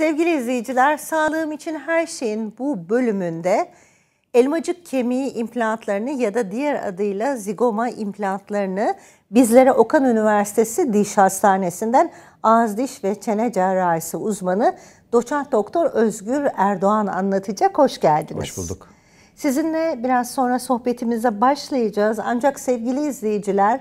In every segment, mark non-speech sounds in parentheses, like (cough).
Sevgili izleyiciler, sağlığım için her şeyin bu bölümünde elmacık kemiği implantlarını ya da diğer adıyla zigoma implantlarını bizlere Okan Üniversitesi Diş Hastanesi'nden ağız diş ve çene cerrahisi uzmanı doçent doktor Özgür Erdoğan anlatacak. Hoş geldiniz. Hoş bulduk. Sizinle biraz sonra sohbetimize başlayacağız. Ancak sevgili izleyiciler,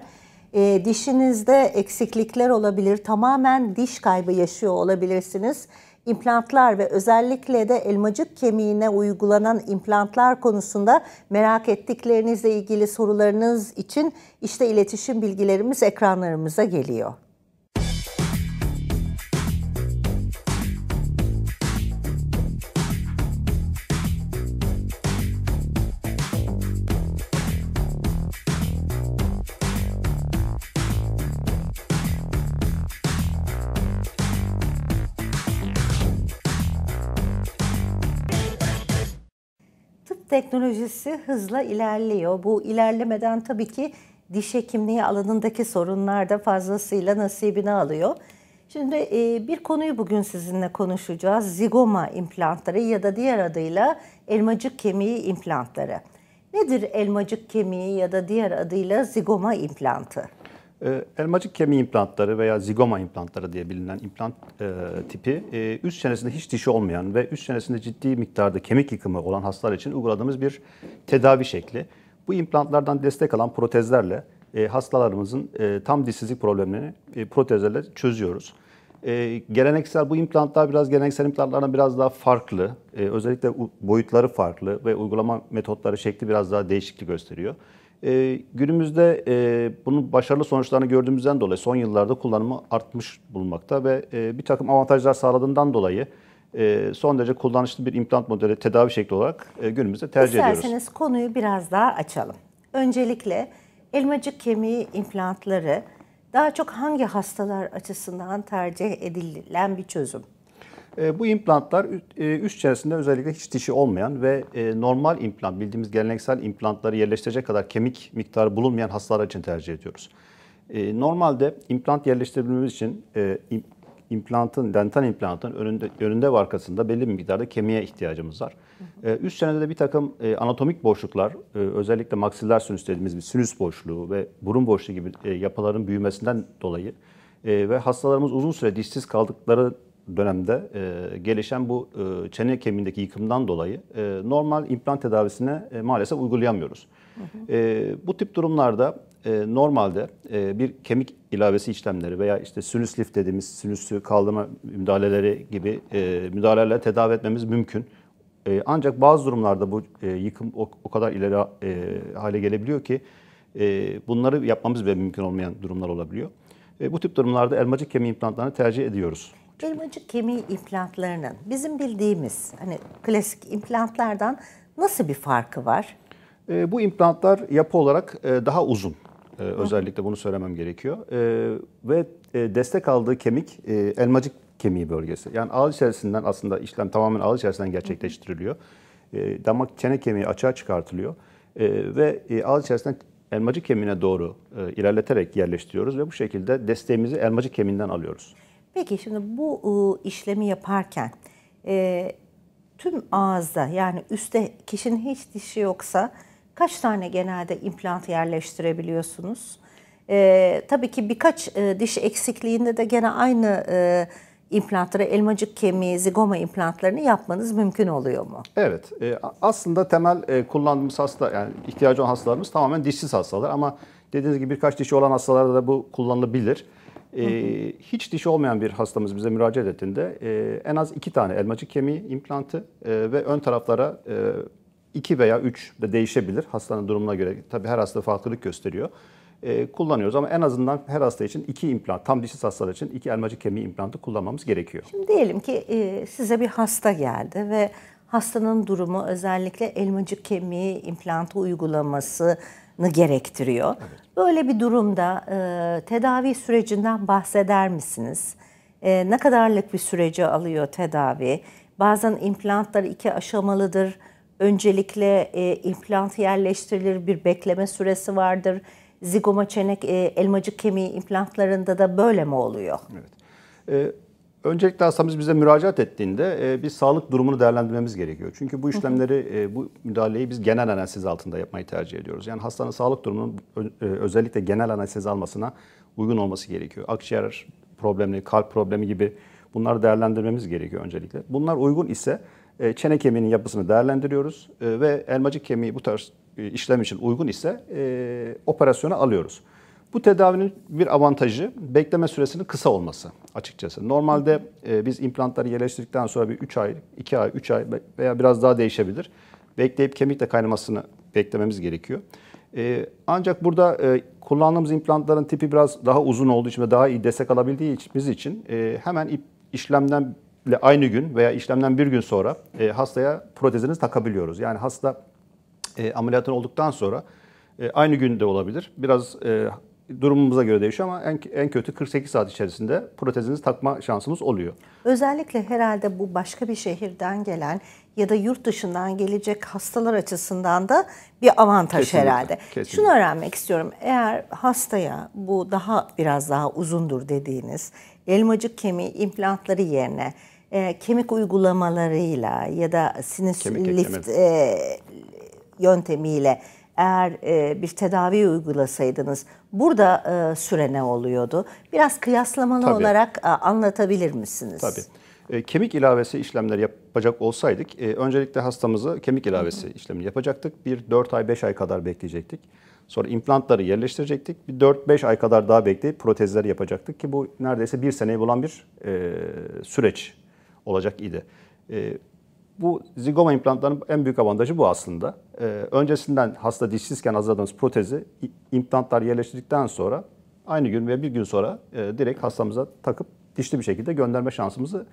e, dişinizde eksiklikler olabilir, tamamen diş kaybı yaşıyor olabilirsiniz implantlar ve özellikle de elmacık kemiğine uygulanan implantlar konusunda merak ettiklerinizle ilgili sorularınız için işte iletişim bilgilerimiz ekranlarımıza geliyor. teknolojisi hızla ilerliyor. Bu ilerlemeden tabii ki diş hekimliği alanındaki sorunlar da fazlasıyla nasibini alıyor. Şimdi e, bir konuyu bugün sizinle konuşacağız. Zigoma implantları ya da diğer adıyla elmacık kemiği implantları. Nedir elmacık kemiği ya da diğer adıyla zigoma implantı? Ee, elmacık kemiği implantları veya zigoma implantları diye bilinen implant e, tipi e, üst çenesinde hiç dişi olmayan ve üst çenesinde ciddi miktarda kemik yıkımı olan hastalar için uyguladığımız bir tedavi şekli. Bu implantlardan destek alan protezlerle e, hastalarımızın e, tam dişsizlik problemlerini e, protezlerle çözüyoruz. E, geleneksel bu implantlar biraz geleneksel implantlardan biraz daha farklı. E, özellikle boyutları farklı ve uygulama metotları şekli biraz daha değişiklik gösteriyor. E, günümüzde e, bunun başarılı sonuçlarını gördüğümüzden dolayı son yıllarda kullanımı artmış bulunmakta ve e, bir takım avantajlar sağladığından dolayı e, son derece kullanışlı bir implant modeli tedavi şekli olarak e, günümüzde tercih İsterseniz ediyoruz. İsterseniz konuyu biraz daha açalım. Öncelikle elmacık kemiği implantları daha çok hangi hastalar açısından tercih edilen bir çözüm? E, bu implantlar e, üst içerisinde özellikle hiç dişi olmayan ve e, normal implant, bildiğimiz geleneksel implantları yerleştirecek kadar kemik miktarı bulunmayan hastalar için tercih ediyoruz. Normalde implant yerleştirebilmemiz için implantın, dental implantın önünde, önünde ve arkasında belli bir miktarda kemiğe ihtiyacımız var. Üst çenede de bir takım anatomik boşluklar, özellikle maksiller sinüs dediğimiz bir sinüs boşluğu ve burun boşluğu gibi yapıların büyümesinden dolayı ve hastalarımız uzun süre dişsiz kaldıkları dönemde e, gelişen bu e, çene kemiğindeki yıkımdan dolayı e, normal implant tedavisine e, maalesef uygulayamıyoruz. Hı hı. E, bu tip durumlarda e, normalde e, bir kemik ilavesi işlemleri veya işte sinüs lift dediğimiz sinüsü kaldırma müdahaleleri gibi e, müdahalelerle tedavi etmemiz mümkün. E, ancak bazı durumlarda bu e, yıkım o, o kadar ileri e, hale gelebiliyor ki e, bunları yapmamız bile mümkün olmayan durumlar olabiliyor. E, bu tip durumlarda elmacık kemiği implantlarını tercih ediyoruz elmacık kemiği implantlarının bizim bildiğimiz hani klasik implantlardan nasıl bir farkı var? E, bu implantlar yapı olarak e, daha uzun. E, özellikle bunu söylemem gerekiyor. E, ve e, destek aldığı kemik e, elmacık kemiği bölgesi. Yani ağız içerisinden aslında işlem tamamen ağız içerisinden gerçekleştiriliyor. E, damak çene kemiği açığa çıkartılıyor. E, ve e, ağız içerisinden elmacık kemiğine doğru e, ilerleterek yerleştiriyoruz ve bu şekilde desteğimizi elmacık kemiğinden alıyoruz. Peki şimdi bu ıı, işlemi yaparken e, tüm ağızda yani üstte kişinin hiç dişi yoksa kaç tane genelde implant yerleştirebiliyorsunuz? E, tabii ki birkaç e, diş eksikliğinde de gene aynı e, implantları, elmacık kemiği, zigoma implantlarını yapmanız mümkün oluyor mu? Evet. E, aslında temel e, kullandığımız hasta, yani ihtiyacı olan hastalarımız tamamen dişsiz hastalar ama dediğiniz gibi birkaç dişi olan hastalarda da bu kullanılabilir. E, hiç dişi olmayan bir hastamız bize müracaat ettiğinde e, en az iki tane elmacık kemiği implantı e, ve ön taraflara e, iki veya üç de değişebilir hastanın durumuna göre. tabi her hasta farklılık gösteriyor e, kullanıyoruz ama en azından her hasta için iki implant, tam dişi hastalar için iki elmacık kemiği implantı kullanmamız gerekiyor. Şimdi diyelim ki e, size bir hasta geldi ve hastanın durumu özellikle elmacık kemiği implantı uygulaması gerektiriyor. Evet. Böyle bir durumda e, tedavi sürecinden bahseder misiniz? E, ne kadarlık bir sürece alıyor tedavi? Bazen implantlar iki aşamalıdır. Öncelikle e, implant yerleştirilir, bir bekleme süresi vardır. Zigoma çenek e, elmacık kemiği implantlarında da böyle mi oluyor? Evet. E, Öncelikle hastamız bize müracaat ettiğinde e, bir sağlık durumunu değerlendirmemiz gerekiyor. Çünkü bu işlemleri, e, bu müdahaleyi biz genel anestezi altında yapmayı tercih ediyoruz. Yani hastanın sağlık durumunun e, özellikle genel anestezi almasına uygun olması gerekiyor. Akciğer problemi, kalp problemi gibi bunları değerlendirmemiz gerekiyor öncelikle. Bunlar uygun ise e, çene kemiğinin yapısını değerlendiriyoruz ve elmacık kemiği bu tarz işlem için uygun ise operasyona alıyoruz. Bu tedavinin bir avantajı bekleme süresinin kısa olması açıkçası. Normalde e, biz implantları yerleştirdikten sonra bir 3 ay, 2 ay, 3 ay veya biraz daha değişebilir. Bekleyip kemikle kaynamasını beklememiz gerekiyor. E, ancak burada e, kullandığımız implantların tipi biraz daha uzun olduğu için ve daha iyi destek alabildiği için biz e, hemen işlemden aynı gün veya işlemden bir gün sonra e, hastaya protezini takabiliyoruz. Yani hasta e, ameliyatın olduktan sonra e, aynı günde olabilir. Biraz e, durumumuza göre değişiyor ama en, en kötü 48 saat içerisinde protezinizi takma şansımız oluyor. Özellikle herhalde bu başka bir şehirden gelen ya da yurt dışından gelecek hastalar açısından da bir avantaj kesinlikle, herhalde. Kesinlikle. Şunu öğrenmek istiyorum. Eğer hastaya bu daha biraz daha uzundur dediğiniz elmacık kemiği implantları yerine e, kemik uygulamalarıyla ya da sinüs kemik lift e, yöntemiyle eğer e, bir tedavi uygulasaydınız burada e, süre ne oluyordu? Biraz kıyaslamalı Tabii. olarak e, anlatabilir misiniz? Tabii. E, kemik ilavesi işlemleri yapacak olsaydık e, öncelikle hastamızı kemik ilavesi Hı-hı. işlemini yapacaktık. Bir 4 ay 5 ay kadar bekleyecektik. Sonra implantları yerleştirecektik. Bir 4-5 ay kadar daha bekleyip protezleri yapacaktık ki bu neredeyse bir seneyi bulan bir e, süreç olacak idi. E, bu zigoma implantlarının en büyük avantajı bu aslında. Ee, öncesinden hasta dişsizken hazırladığımız protezi implantlar yerleştirdikten sonra aynı gün ve bir gün sonra e, direkt hastamıza takıp dişli bir şekilde gönderme şansımızı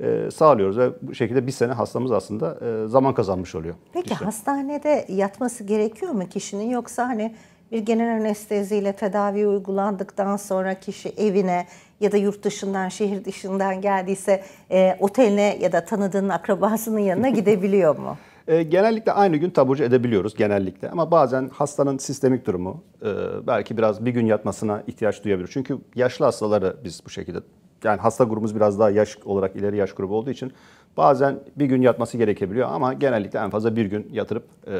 e, sağlıyoruz ve bu şekilde bir sene hastamız aslında e, zaman kazanmış oluyor. Peki işte. hastanede yatması gerekiyor mu kişinin yoksa hani bir genel anesteziyle tedavi uygulandıktan sonra kişi evine ya da yurt dışından, şehir dışından geldiyse e, oteline ya da tanıdığının akrabasının yanına (laughs) gidebiliyor mu? E, genellikle aynı gün taburcu edebiliyoruz genellikle ama bazen hastanın sistemik durumu e, belki biraz bir gün yatmasına ihtiyaç duyabilir. Çünkü yaşlı hastaları biz bu şekilde yani hasta grubumuz biraz daha yaş olarak ileri yaş grubu olduğu için Bazen bir gün yatması gerekebiliyor ama genellikle en fazla bir gün yatırıp e,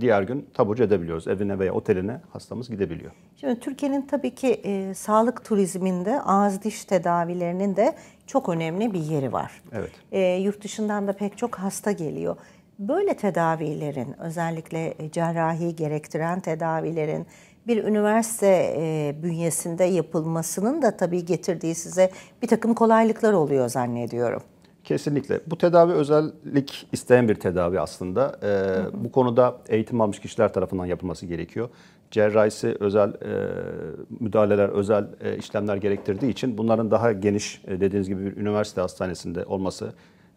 diğer gün taburcu edebiliyoruz. Evine veya oteline hastamız gidebiliyor. Şimdi Türkiye'nin tabii ki e, sağlık turizminde ağız diş tedavilerinin de çok önemli bir yeri var. Evet. E, yurt dışından da pek çok hasta geliyor. Böyle tedavilerin özellikle e, cerrahi gerektiren tedavilerin bir üniversite e, bünyesinde yapılmasının da tabii getirdiği size bir takım kolaylıklar oluyor zannediyorum. Kesinlikle. Bu tedavi özellik isteyen bir tedavi aslında. Ee, hı hı. Bu konuda eğitim almış kişiler tarafından yapılması gerekiyor. Cerrahisi özel e, müdahaleler, özel e, işlemler gerektirdiği için bunların daha geniş e, dediğiniz gibi bir üniversite hastanesinde olması,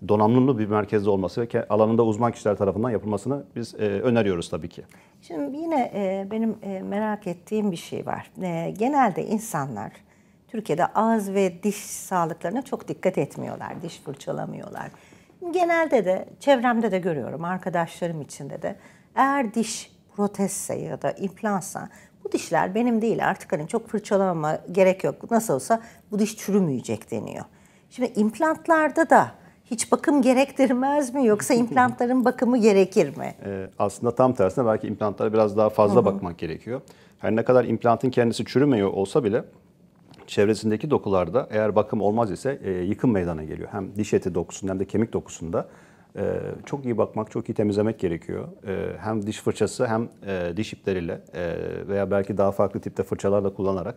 donanımlı bir merkezde olması ve alanında uzman kişiler tarafından yapılmasını biz e, öneriyoruz tabii ki. Şimdi yine e, benim e, merak ettiğim bir şey var. E, genelde insanlar Türkiye'de ağız ve diş sağlıklarına çok dikkat etmiyorlar. Diş fırçalamıyorlar. Genelde de çevremde de görüyorum arkadaşlarım içinde de eğer diş protezse ya da implantsa bu dişler benim değil artık hani çok fırçalamama gerek yok. Nasıl olsa bu diş çürümeyecek deniyor. Şimdi implantlarda da hiç bakım gerektirmez mi yoksa (laughs) implantların bakımı gerekir mi? Ee, aslında tam tersine belki implantlara biraz daha fazla Hı-hı. bakmak gerekiyor. Her ne kadar implantın kendisi çürümüyor olsa bile çevresindeki dokularda eğer bakım olmaz ise e, yıkım meydana geliyor. Hem diş eti dokusunda hem de kemik dokusunda e, çok iyi bakmak, çok iyi temizlemek gerekiyor. E, hem diş fırçası hem e, diş ipleriyle e, veya belki daha farklı tipte fırçalarla kullanarak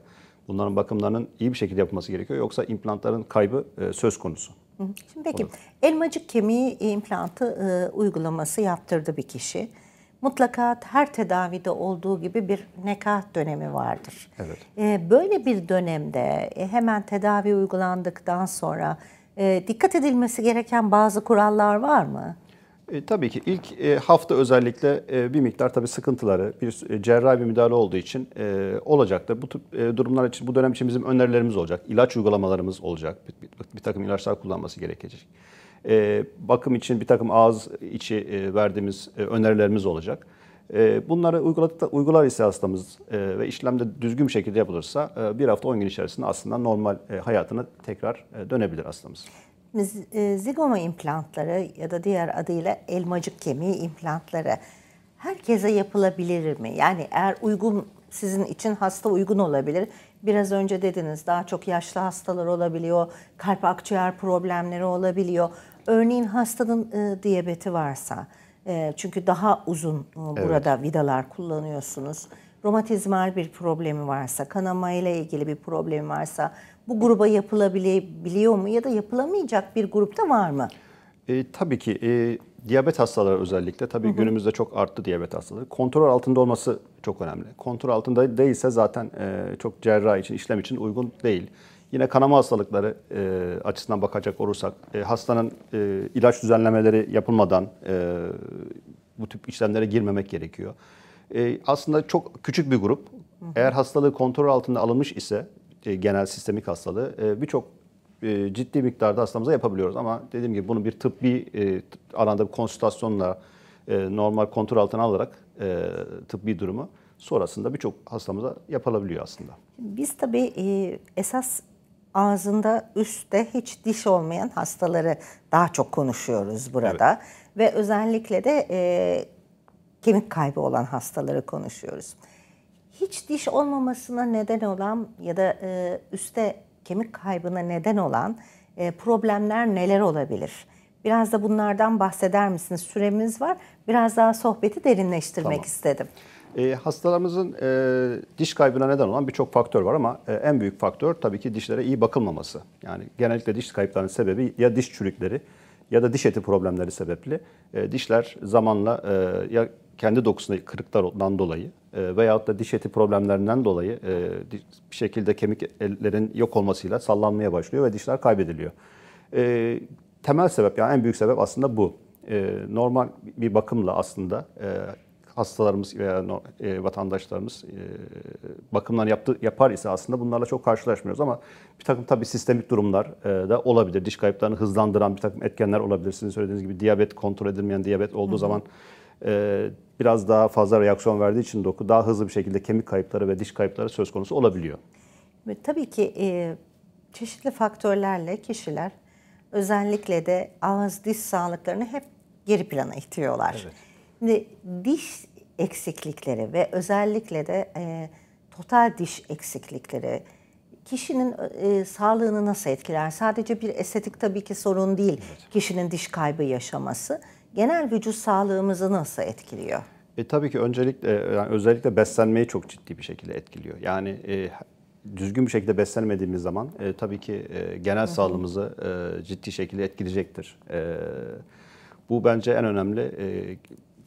bunların bakımlarının iyi bir şekilde yapılması gerekiyor. Yoksa implantların kaybı e, söz konusu. Şimdi peki elmacık kemiği implantı e, uygulaması yaptırdı bir kişi mutlaka her tedavide olduğu gibi bir nekah dönemi vardır. Evet. E, böyle bir dönemde e, hemen tedavi uygulandıktan sonra e, dikkat edilmesi gereken bazı kurallar var mı? E, tabii ki ilk e, hafta özellikle e, bir miktar tabii sıkıntıları, bir e, cerrahi bir müdahale olduğu için e, olacaktır. Bu tip e, durumlar için bu dönem için bizim önerilerimiz olacak. İlaç uygulamalarımız olacak. Bir, bir, bir takım ilaçlar kullanması gerekecek e, bakım için bir takım ağız içi e, verdiğimiz e, önerilerimiz olacak. E, bunları uyguladıkta, uygular ise hastamız e, ve işlemde düzgün bir şekilde yapılırsa e, bir hafta 10 gün içerisinde aslında normal e, hayatına tekrar e, dönebilir hastamız. E, zigoma implantları ya da diğer adıyla elmacık kemiği implantları herkese yapılabilir mi? Yani eğer uygun sizin için hasta uygun olabilir. Biraz önce dediniz daha çok yaşlı hastalar olabiliyor, kalp akciğer problemleri olabiliyor. Örneğin hastanın e, diyabeti varsa, e, çünkü daha uzun e, burada evet. vidalar kullanıyorsunuz. Romatizmal bir problemi varsa, kanama ile ilgili bir problemi varsa bu gruba yapılabiliyor mu ya da yapılamayacak bir grupta var mı? E, tabii ki e, diyabet hastaları özellikle tabii hı hı. günümüzde çok arttı diyabet hastaları. Kontrol altında olması çok önemli. Kontrol altında değilse zaten e, çok cerrahi için, işlem için uygun değil. Yine kanama hastalıkları e, açısından bakacak olursak e, hastanın e, ilaç düzenlemeleri yapılmadan e, bu tip işlemlere girmemek gerekiyor. E, aslında çok küçük bir grup. Eğer hastalığı kontrol altında alınmış ise e, genel sistemik hastalığı e, birçok e, ciddi miktarda hastamıza yapabiliyoruz. Ama dediğim gibi bunu bir tıbbi e, alanda bir konsültasyonla e, normal kontrol altına alarak e, tıbbi durumu sonrasında birçok hastamıza yapılabiliyor aslında. Biz tabii e, esas ağzında üstte hiç diş olmayan hastaları daha çok konuşuyoruz burada. Evet. Ve özellikle de e, kemik kaybı olan hastaları konuşuyoruz. Hiç diş olmamasına neden olan ya da e, üste kemik kaybına neden olan e, problemler neler olabilir? Biraz da bunlardan bahseder misiniz? Süremiz var. Biraz daha sohbeti derinleştirmek tamam. istedim. E, hastalarımızın e, diş kaybına neden olan birçok faktör var ama e, en büyük faktör tabii ki dişlere iyi bakılmaması. Yani genellikle diş kayıplarının sebebi ya diş çürükleri ya da diş eti problemleri sebepli. E, dişler zamanla e, ya kendi dokusunda kırıklardan dolayı e, veyahut da diş eti problemlerinden dolayı e, bir şekilde kemiklerin yok olmasıyla sallanmaya başlıyor ve dişler kaybediliyor. E, temel sebep yani en büyük sebep aslında bu. E, normal bir bakımla aslında e, hastalarımız veya e, vatandaşlarımız e, yaptı, yapar ise aslında bunlarla çok karşılaşmıyoruz ama bir takım tabii sistemik durumlar e, da olabilir. Diş kayıplarını hızlandıran bir takım etkenler olabilir. Sizin söylediğiniz gibi diyabet kontrol edilmeyen diyabet olduğu hı zaman e, biraz daha fazla reaksiyon verdiği için doku daha hızlı bir şekilde kemik kayıpları ve diş kayıpları söz konusu olabiliyor. Tabii ki e, çeşitli faktörlerle kişiler özellikle de ağız diş sağlıklarını hep geri plana itiyorlar. Evet. Şimdi diş eksiklikleri ve özellikle de e, total diş eksiklikleri kişinin e, sağlığını nasıl etkiler? Sadece bir estetik tabii ki sorun değil. Evet. Kişinin diş kaybı yaşaması genel vücut sağlığımızı nasıl etkiliyor? E, tabii ki öncelikle e, yani özellikle beslenmeyi çok ciddi bir şekilde etkiliyor. Yani e, düzgün bir şekilde beslenmediğimiz zaman e, tabii ki e, genel Hı-hı. sağlığımızı e, ciddi şekilde etkileyecektir. E, bu bence en önemli e,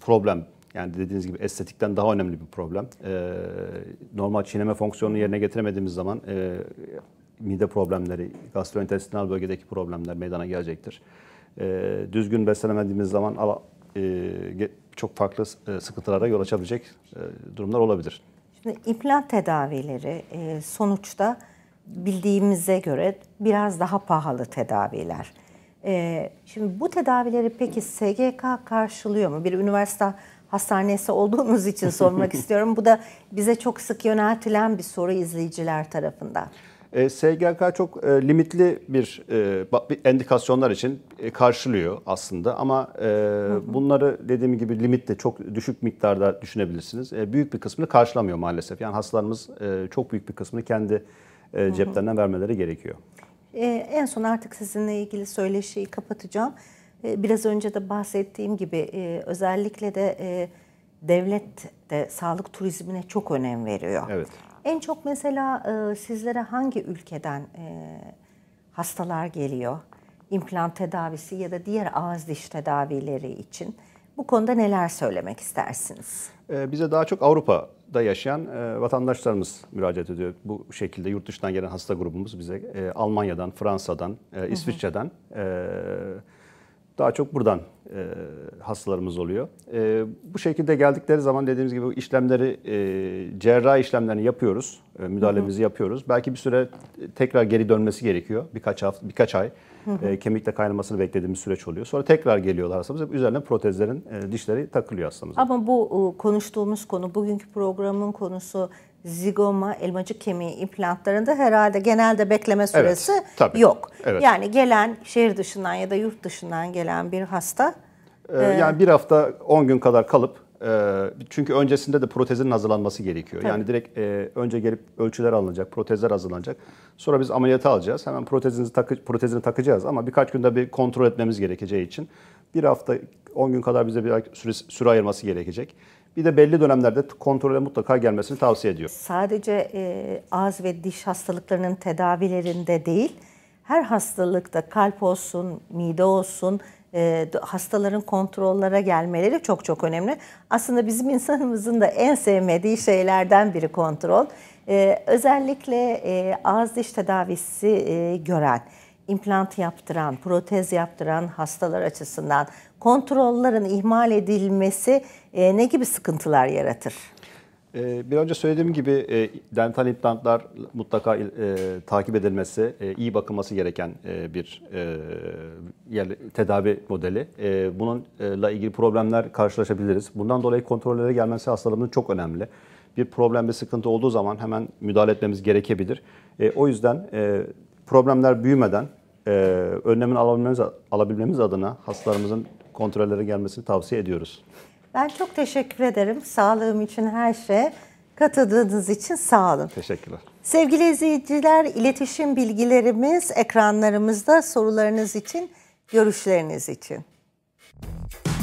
problem. Yani dediğiniz gibi estetikten daha önemli bir problem. Ee, normal çiğneme fonksiyonunu yerine getiremediğimiz zaman e, mide problemleri, gastrointestinal bölgedeki problemler meydana gelecektir. Ee, düzgün beslenemediğimiz zaman e, çok farklı e, sıkıntılara yol açabilecek e, durumlar olabilir. Şimdi implant tedavileri sonuçta bildiğimize göre biraz daha pahalı tedaviler. Ee, şimdi bu tedavileri peki SGK karşılıyor mu? Bir üniversite hastanesi olduğumuz için sormak (laughs) istiyorum. Bu da bize çok sık yöneltilen bir soru izleyiciler tarafından. E, ee, SGK çok e, limitli bir e, endikasyonlar için e, karşılıyor aslında ama e, bunları dediğim gibi limitte çok düşük miktarda düşünebilirsiniz. E, büyük bir kısmını karşılamıyor maalesef. Yani hastalarımız e, çok büyük bir kısmını kendi e, ceplerine vermeleri gerekiyor. E, en son artık sizinle ilgili söyleşiyi kapatacağım. E, biraz önce de bahsettiğim gibi e, özellikle de e, devlet de sağlık turizmine çok önem veriyor. Evet. En çok mesela e, sizlere hangi ülkeden e, hastalar geliyor? İmplant tedavisi ya da diğer ağız diş tedavileri için. Bu konuda neler söylemek istersiniz? Ee, bize daha çok Avrupa'da yaşayan e, vatandaşlarımız müracaat ediyor. Bu şekilde yurt dışından gelen hasta grubumuz bize e, Almanya'dan, Fransa'dan, e, İsviçre'den daha çok buradan e, hastalarımız oluyor. E, bu şekilde geldikleri zaman dediğimiz gibi işlemleri, e, cerrahi işlemlerini yapıyoruz, e, müdahalemizi hı hı. yapıyoruz. Belki bir süre tekrar geri dönmesi gerekiyor, birkaç hafta, birkaç ay. Hı hı. E, kemikte kaynamasını beklediğimiz süreç oluyor. Sonra tekrar geliyorlar hastamıza. Üzerine protezlerin e, dişleri takılıyor hastamıza. Ama bu e, konuştuğumuz konu, bugünkü programın konusu zigoma elmacık kemiği implantlarında herhalde genelde bekleme süresi evet, tabii. yok. Evet. Yani gelen şehir dışından ya da yurt dışından gelen bir hasta. Ee, e, yani bir hafta 10 gün kadar kalıp e, çünkü öncesinde de protezin hazırlanması gerekiyor. Tabii. Yani direkt e, önce gelip ölçüler alınacak, protezler hazırlanacak. Sonra biz ameliyata alacağız. Hemen protezinizi takı, protezini takacağız ama birkaç günde bir kontrol etmemiz gerekeceği için bir hafta 10 gün kadar bize bir süre, süre ayırması gerekecek. Bir de belli dönemlerde kontrole mutlaka gelmesini tavsiye ediyor. Sadece e, ağız ve diş hastalıklarının tedavilerinde değil, her hastalıkta kalp olsun, mide olsun, e, hastaların kontrollere gelmeleri çok çok önemli. Aslında bizim (laughs) insanımızın da en sevmediği şeylerden biri kontrol. E, özellikle e, ağız diş tedavisi e, gören implant yaptıran, protez yaptıran hastalar açısından kontrollerin ihmal edilmesi e, ne gibi sıkıntılar yaratır? E, bir önce söylediğim gibi e, dental implantlar mutlaka e, takip edilmesi, e, iyi bakılması gereken e, bir e, yerli, tedavi modeli. Bununla ilgili problemler karşılaşabiliriz. Bundan dolayı kontrollere gelmesi hastalığının çok önemli. Bir problem ve sıkıntı olduğu zaman hemen müdahale etmemiz gerekebilir. O yüzden problemler büyümeden e, önlemini alabilmemiz, alabilmemiz adına hastalarımızın kontrollere gelmesini tavsiye ediyoruz. Ben çok teşekkür ederim. Sağlığım için her şey. Katıldığınız için sağ olun. Teşekkürler. Sevgili izleyiciler, iletişim bilgilerimiz ekranlarımızda sorularınız için, görüşleriniz için. Müzik